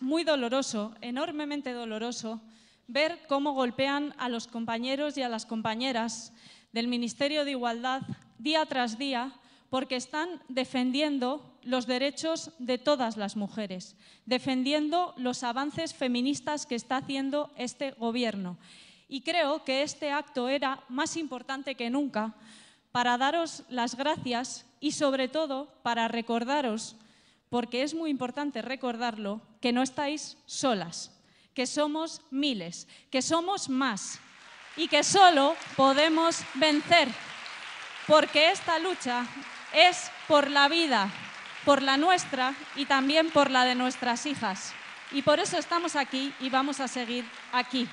muy doloroso, enormemente doloroso, ver cómo golpean a los compañeros y a las compañeras del Ministerio de Igualdad día tras día porque están defendiendo los derechos de todas las mujeres, defendiendo los avances feministas que está haciendo este Gobierno. Y creo que este acto era más importante que nunca para daros las gracias y, sobre todo, para recordaros porque es muy importante recordarlo, que no estáis solas, que somos miles, que somos más y que solo podemos vencer, porque esta lucha es por la vida, por la nuestra y también por la de nuestras hijas. Y por eso estamos aquí y vamos a seguir aquí.